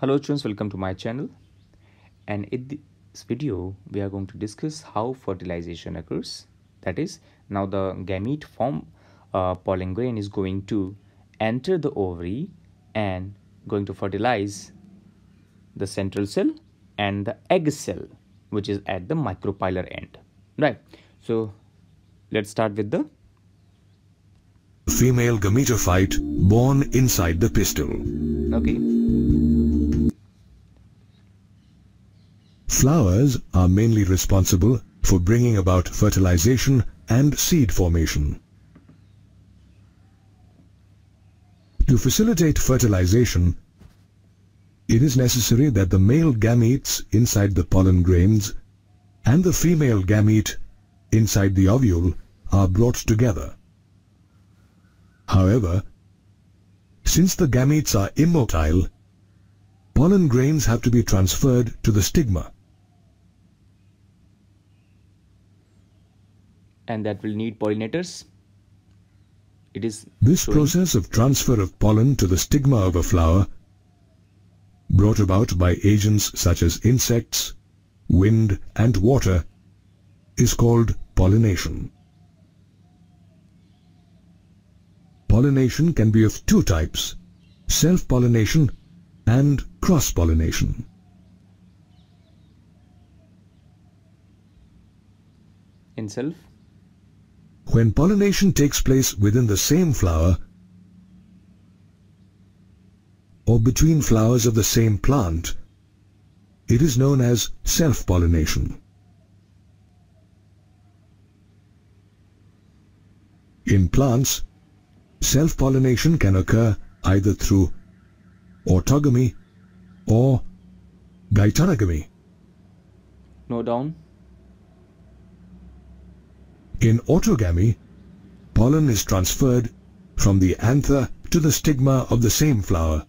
hello students welcome to my channel and in this video we are going to discuss how fertilization occurs that is now the gamete form uh, pollen is going to enter the ovary and going to fertilize the central cell and the egg cell which is at the micropylar end right so let's start with the female gametophyte born inside the pistil okay Flowers are mainly responsible for bringing about fertilization and seed formation. To facilitate fertilization, it is necessary that the male gametes inside the pollen grains and the female gamete inside the ovule are brought together. However, since the gametes are immotile, pollen grains have to be transferred to the stigma. and that will need pollinators. It is this showing. process of transfer of pollen to the stigma of a flower brought about by agents such as insects, wind and water is called pollination. Pollination can be of two types, self-pollination and cross-pollination. In self when pollination takes place within the same flower or between flowers of the same plant, it is known as self-pollination. In plants, self-pollination can occur either through autogamy or diatonogamy. No down. In autogamy, pollen is transferred from the anther to the stigma of the same flower.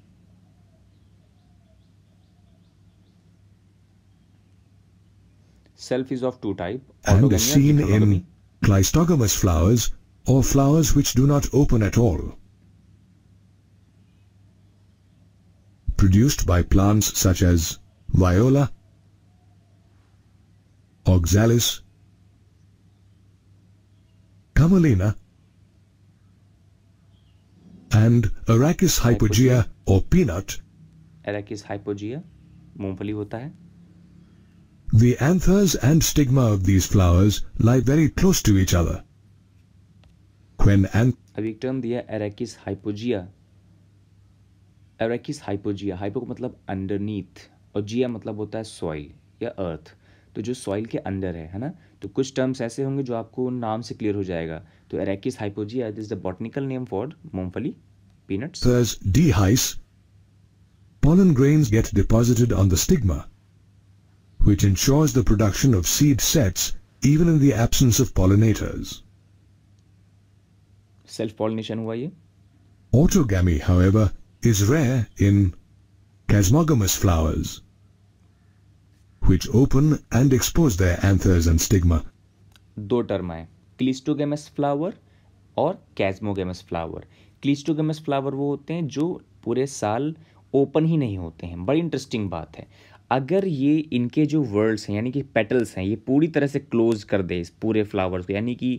Self is of two type. And is seen in cleistogamous flowers or flowers which do not open at all. Produced by plants such as viola, oxalis, Camelina and Arachis hypogea or peanut. Arachis hypogea, मूंगफली hota hai The anthers and stigma of these flowers lie very close to each other. When an abhi term diya Arachis hypogea. Arachis hypogea, hypo matlab underneath और gea मतलब होता है soil या earth. तो जो soil के अंदर है है ना तो कुछ टर्म्स ऐसे होंगे जो आपको नाम से क्लियर हो जाएगा तो arachis hypogaea is the botanical name for मूंगफली पीनट्स डी हाइस pollen grains get deposited on the stigma which ensures the production of seed sets even in the of pollinators self pollination हुआ ये autogamy however is rare in chasmogamous flowers which open and expose their anthers and stigma. दो term आए cleistogamous flower और chasmogamous flower cleistogamous flower वो होते हैं जो पूरे साल ओपन ही नहीं होते हैं बड़ी इंटरेस्टिंग बात है अगर ये इनके जो वर्ड्स हैं यानी कि पेटल्स हैं ये पूरी तरह से क्लोज कर दे इस पूरे फ्लावर्स को यानी कि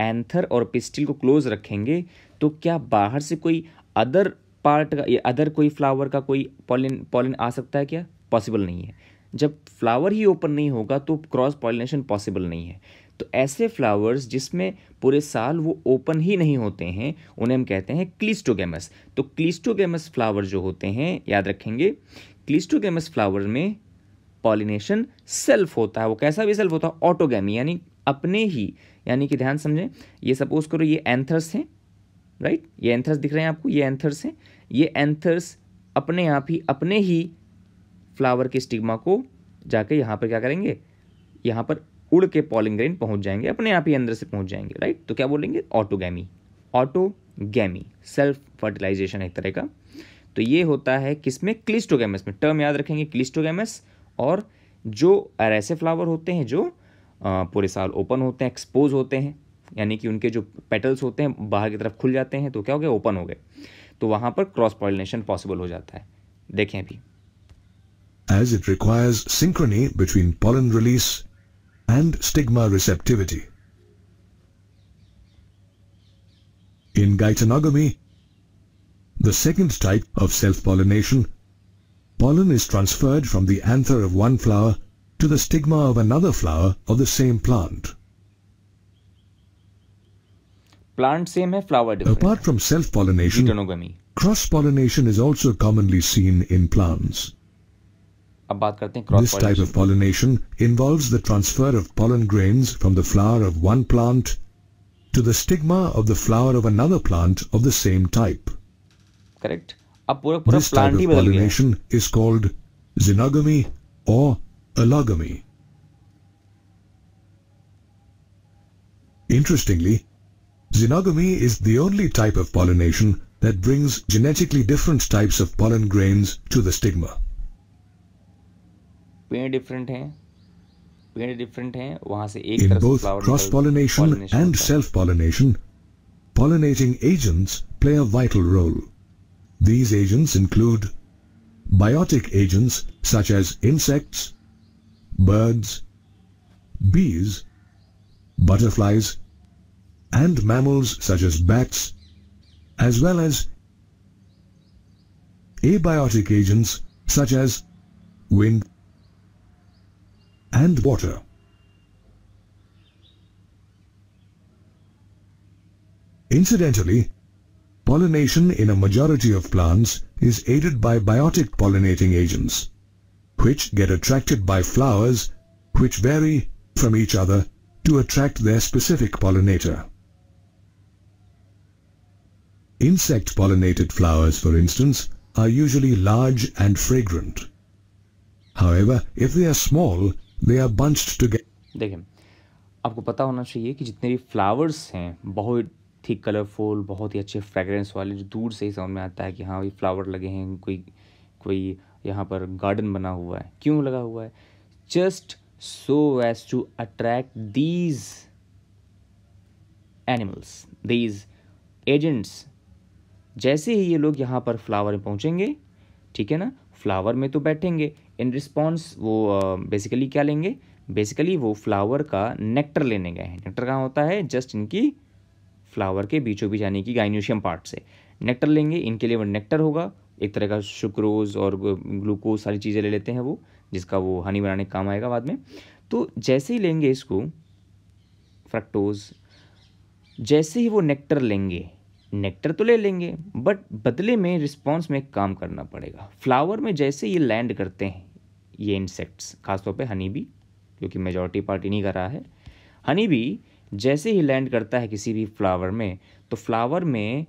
एंथर और पिस्टिल को क्लोज रखेंगे तो क्या बाहर से कोई अदर पार्ट का या अदर कोई फ्लावर का कोई पॉलिन पॉलिन आ सकता है क्या पॉसिबल नहीं है जब फ्लावर ही ओपन नहीं होगा तो क्रॉस पॉलिनेशन पॉसिबल नहीं है तो ऐसे फ्लावर्स जिसमें पूरे साल वो ओपन ही नहीं होते हैं उन्हें हम कहते हैं क्लिस्टोगेमस तो क्लिस्टोगेमस फ्लावर जो होते हैं याद रखेंगे क्लिस्टोगेमस फ्लावर में पॉलिनेशन सेल्फ होता है वो कैसा भी सेल्फ होता है ऑटोगेमी यानी अपने ही यानी कि ध्यान समझें ये सपोज करो ये एंथर्स हैं राइट ये एंथर्स दिख रहे हैं आपको ये एंथर्स हैं ये एंथर्स अपने आप ही अपने ही फ्लावर के स्टिग्मा को जाके यहाँ पर क्या करेंगे यहाँ पर उड़ के पॉलिंग ग्रेन पहुँच जाएंगे अपने आप ही अंदर से पहुँच जाएंगे राइट तो क्या बोलेंगे ऑटोगैमी ऑटोगैमी सेल्फ फर्टिलाइजेशन एक तरह का तो ये होता है किसमें क्लिस्टोगेमस में टर्म याद रखेंगे क्लिस्टोगेमस और जो ऐसे फ्लावर होते हैं जो पूरे साल ओपन होते हैं एक्सपोज होते हैं यानी कि उनके जो पेटल्स होते हैं बाहर की तरफ खुल जाते हैं तो क्या हो गया ओपन हो गए तो वहाँ पर क्रॉस पॉलिनेशन पॉसिबल हो जाता है देखें अभी as it requires synchrony between pollen release and stigma receptivity. In Gytenogamy, the second type of self-pollination, pollen is transferred from the anther of one flower to the stigma of another flower of the same plant. Plant same hai, flower different. Apart from self-pollination, cross-pollination is also commonly seen in plants. This type of pollination involves the transfer of pollen grains from the flower of one plant to the stigma of the flower of another plant of the same type. Correct. This type of pollination is called xenogamy or allogamy. Interestingly, xenogamy is the only type of pollination that brings genetically different types of pollen grains to the stigma. पेड़ different हैं पेड़ different हैं वहां से एक तरफ flower cross pollination and self pollination pollinating agents play a vital role. These agents include biotic agents such as insects, birds, bees, butterflies, and mammals such as bats, as well as abiotic agents such as wind, and water. Incidentally, pollination in a majority of plants is aided by biotic pollinating agents, which get attracted by flowers which vary from each other to attract their specific pollinator. Insect pollinated flowers, for instance, are usually large and fragrant. However, if they are small, they are bunched together देखिए आपको पता होना चाहिए कि जितने भी flowers हैं बहुत ही कलरफुल बहुत ही अच्छे फ्रेगरेंस वाले जो दूर से ही समझ में आता है कि हाँ ये फ्लावर लगे हैं कोई कोई यहाँ पर गार्डन बना हुआ है क्यों लगा हुआ है just so as to attract these animals these agents जैसे ही ये लोग यहाँ पर फ्लावर में पहुँचेंगे ठीक है ना फ्लावर में तो बैठेंगे इन रिस्पॉन्स वो बेसिकली क्या लेंगे बेसिकली वो फ्लावर का नेक्टर लेने गए हैं नेक्टर कहाँ होता है जस्ट इनकी फ्लावर के बीचों बीच आने की गाइनोशियम पार्ट से नेक्टर लेंगे इनके लिए वो नेक्टर होगा एक तरह का शुक्रोज और ग्लूकोज सारी चीज़ें ले लेते हैं वो जिसका वो हनी बनाने काम आएगा बाद में तो जैसे ही लेंगे इसको फ्रक्टोज जैसे ही वो नेक्टर लेंगे नेक्टर तो ले लेंगे बट बदले में रिस्पॉन्स में काम करना पड़ेगा फ्लावर में जैसे ये लैंड करते हैं ये इंसेक्ट्स खासतौर पे हनी भी क्योंकि मेजोरिटी पार्ट इन्हीं कर रहा है हनी भी जैसे ही लैंड करता है किसी भी फ्लावर में तो फ्लावर में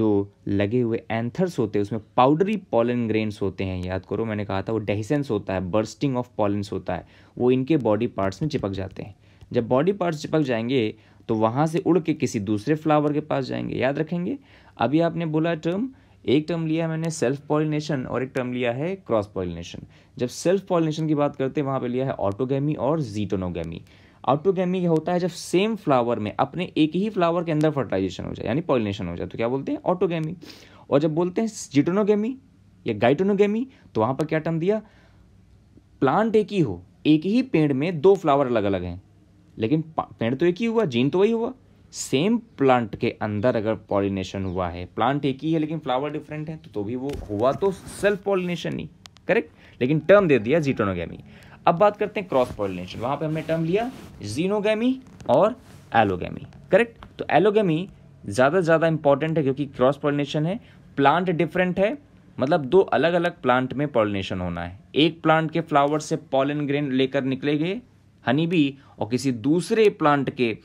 जो लगे हुए एंथर्स होते हैं उसमें पाउडरी पॉलन ग्रेन्स होते हैं याद करो मैंने कहा था वो डेहिसेंस होता है बर्स्टिंग ऑफ पॉलेंस होता है वो इनके बॉडी पार्ट्स में चिपक जाते हैं जब बॉडी पार्ट्स चिपक जाएंगे तो वहाँ से उड़ के किसी दूसरे फ्लावर के पास जाएंगे याद रखेंगे अभी आपने बोला टर्म एक टर्म लिया है मैंने सेल्फ पॉलिनेशन और एक टर्म लिया है क्रॉस पॉलिनेशन जब सेल्फ पॉलिनेशन की बात करते हैं वहाँ पे लिया है ऑटोगेमी और जीटोनोगेमी ऑटोगेमी क्या होता है जब सेम फ्लावर में अपने एक ही फ्लावर के अंदर फर्टिलाइजेशन हो जाए यानी पॉलिनेशन हो जाए तो क्या बोलते हैं ऑटोगेमी और जब बोलते हैं जीटोनोगेमी या गाइटोनोगेमी तो वहाँ पर क्या टर्म दिया प्लांट एक ही हो एक ही पेड़ में दो फ्लावर अलग अलग हैं लेकिन पेड़ तो एक ही हुआ जीन तो वही हुआ सेम प्लांट के अंदर अगर पॉलिनेशन हुआ है प्लांट एक ही है लेकिन फ्लावर डिफरेंट है तो, तो भी वो हुआ तो सेल्फ पॉलिनेशन ही करेक्ट लेकिन टर्म दे दिया जीटोनोगेमी अब बात करते हैं क्रॉस पॉलिनेशन वहां पे हमने टर्म लिया जीनोगी और एलोगेमी करेक्ट तो एलोगेमी ज़्यादा ज़्यादा इंपॉर्टेंट है क्योंकि क्रॉस पॉलिनेशन है प्लांट डिफरेंट है मतलब दो अलग अलग प्लांट में पॉलिनेशन होना है एक प्लांट के फ्लावर से पॉलिन ग्रेन लेकर निकलेंगे हनीबी और किसी दूसरे प्लांट के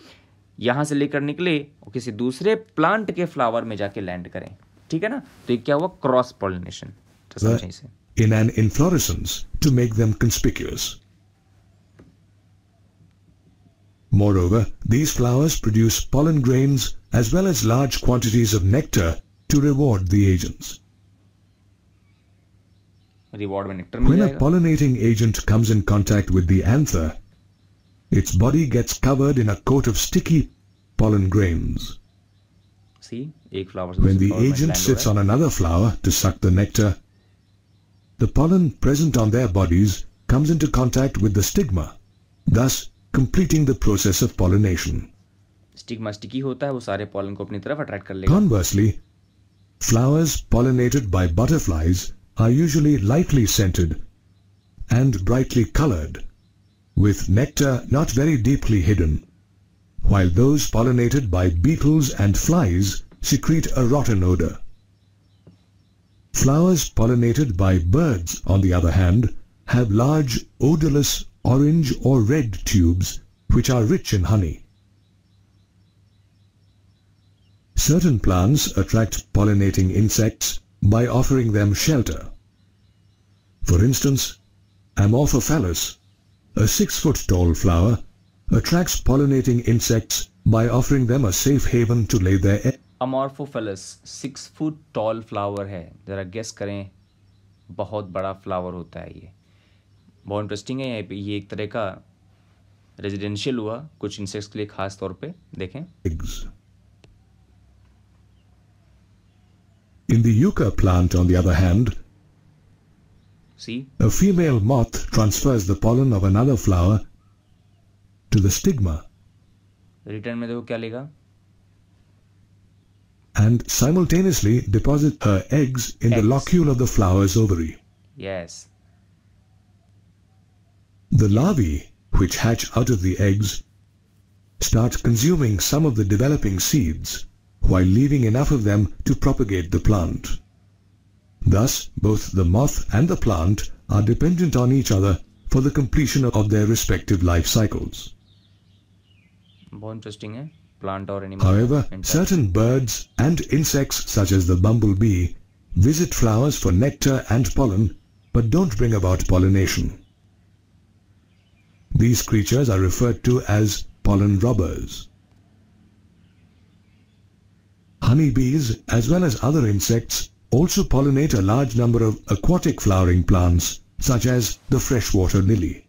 यहाँ से लेकर निकले और किसी दूसरे प्लांट के फ्लावर में जाके लैंड करें ठीक है ना तो ये क्या हुआ cross pollination in an inflorescence to make them conspicuous Moreover, these flowers produce pollen grains as well as large quantities of nectar to reward the agents. Reward when a pollinating agent comes in contact with the anther, Its body gets covered in a coat of sticky pollen grains. See, when the agent sits on another flower to suck the nectar, the pollen present on their bodies comes into contact with the stigma, thus completing the process of pollination. Stigma sticky hota hai, wo sare pollen ko apni taraf attract kar lega. Conversely, flowers pollinated by butterflies are usually lightly scented and brightly colored with nectar not very deeply hidden, while those pollinated by beetles and flies secrete a rotten odor. Flowers pollinated by birds, on the other hand, have large odorless orange or red tubes which are rich in honey. Certain plants attract pollinating insects by offering them shelter. For instance, Amorphophallus a six-foot-tall flower, attracts pollinating insects by offering them a safe haven to lay their eggs. Amorphophallus, six-foot-tall flower है ज़रा guess करें बहुत बड़ा flower होता है ये interesting है यहाँ पे ये एक तरह का residential हुआ कुछ insects के लिए खास तौर पे देखें In the yucca plant, on the other hand, See? A female moth transfers the pollen of another flower to the stigma. Return में देखो And simultaneously deposit her eggs in eggs. the locule of the flower's ovary. Yes. The larvae, which hatch out of the eggs, start consuming some of the developing seeds, while leaving enough of them to propagate the plant. Thus, both the moth and the plant are dependent on each other for the completion of their respective life cycles. However, certain birds and insects such as the bumblebee visit flowers for nectar and pollen but don't bring about pollination. These creatures are referred to as pollen robbers. Honeybees, as well as other insects, also pollinate a large number of aquatic flowering plants such as the freshwater lily.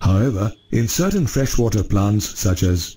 However, in certain freshwater plants such as